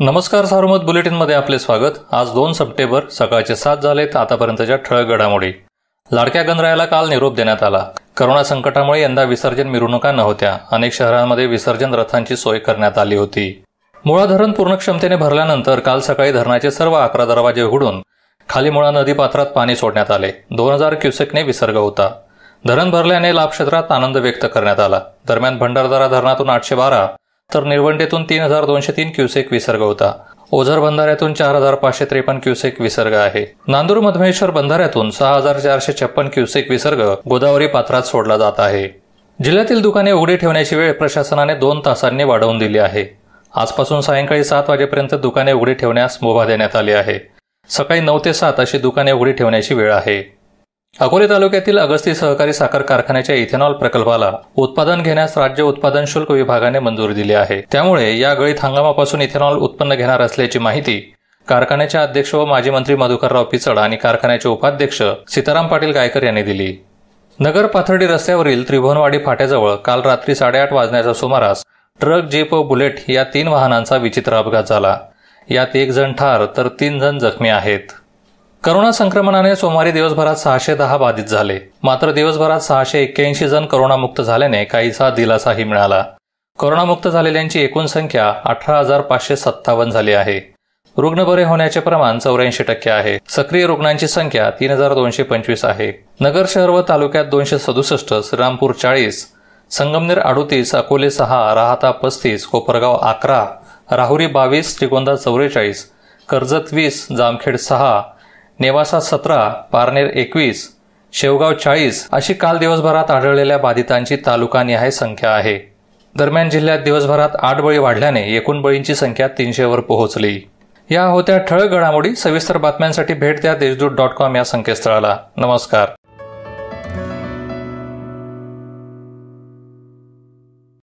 नमस्कार सार्वमत बुलेटिनमध्ये आपले स्वागत आज दोन सप्टेंबर सकाळचे सात झालेत आतापर्यंतच्या ठळक घडामोडी लाडक्या गणरायाला काल निरोप देण्यात आला करोना संकटामुळे यंदा विसर्जन मिरवणुका नव्हत्या अनेक शहरांमध्ये विसर्जन रथांची सोय करण्यात आली होती मुळा धरण पूर्ण क्षमतेने भरल्यानंतर काल सकाळी धरणाचे सर्व अकरा दरवाजे उघडून खाली मुळा नदीपात्रात पाणी सोडण्यात आले दोन हजार क्युसेकने विसर्ग होता धरण भरल्याने लाभ क्षेत्रात आनंद व्यक्त करण्यात आला दरम्यान भंडारदारा धरणातून आठशे बारा तर निळवंडेतून तीन हजार दोनशे तीन क्युसेक विसर्ग होता ओझर बंधाऱ्यातून चार हजार पाचशे त्रेपन्न क्युसेक विसर्ग आहे नांदूर मधमेश्वर बंधाऱ्यातून सहा हजार चारशे छप्पन क्युसेक विसर्ग गोदावरी पात्रात सोडला जात आहे जिल्ह्यातील दुकाने उघडी ठेवण्याची वेळ प्रशासनाने दोन तासांनी वाढवून दिली आहे आजपासून सायंकाळी सात वाजेपर्यंत दुकाने उघडी ठेवण्यास मुभा देण्यात आली आहे सकाळी नऊ ते सात अशी दुकाने उघडी ठेवण्याची वेळ आहे अकोले तालुक्यातील अगस्ती सहकारी साखर कारखान्याच्या इथेनॉल प्रकल्पाला उत्पादन घेण्यास राज्य उत्पादन शुल्क विभागाने मंजुरी दिली आहे त्यामुळे या गळीत हंगामापासून इथेनॉल उत्पन्न घेणार असल्याची माहिती कारखान्याचे अध्यक्ष व माजी मंत्री मधुकरराव पिचड आणि कारखान्याचे उपाध्यक्ष सीताराम पाटील गायकर यांनी दिली नगर पाथर्डी रस्त्यावरील त्रिभुवनवाडी फाट्याजवळ काल रात्री साडेआठ वाजण्याच्या सुमारास ट्रक जीप व बुलेट या तीन वाहनांचा विचित्र अपघात झाला यात एक जण ठार तर तीन जण जखमी आहेत करोना संक्रमणाने सोमवारी दिवसभरात सहाशे दहा बाधित झाले मात्र दिवसभरात सहाशे एक्क्याऐंशी जण करोनामुक्त झाल्याने काहीसा दिलासाही मिळाला करोनामुक्त झालेल्यांची एकूण संख्या अठरा हजार पाचशे सत्तावन्न झाली आहे रुग्ण बरे होण्याचे प्रमाण चौऱ्याऐंशी टक्के आहे सक्रिय रुग्णांची संख्या तीन हजार दोनशे पंचवीस आहे नगर शहर व तालुक्यात दोनशे सदुसष्ट श्रीरामपूर चाळीस संगमनेर अडोतीस अकोले सहा राहता पस्तीस कोपरगाव अकरा राहुरी बावीस श्रीगोंदा चौवेचाळीस कर्जत वीस जामखेड सहा नेवासा सतरा पारनेर एकवीस शेवगाव चाळीस अशी काल दिवसभरात आढळलेल्या बाधितांची तालुकानिहाय संख्या आहे दरम्यान जिल्ह्यात दिवसभरात आठ बळी वाढल्याने एकूण बळींची संख्या तीनशेवर पोहोचली या होत्या ठळक घडामोडी सविस्तर बातम्यांसाठी भेट द्या देशदूत डॉट कॉम या संकेतस्थळाला नमस्कार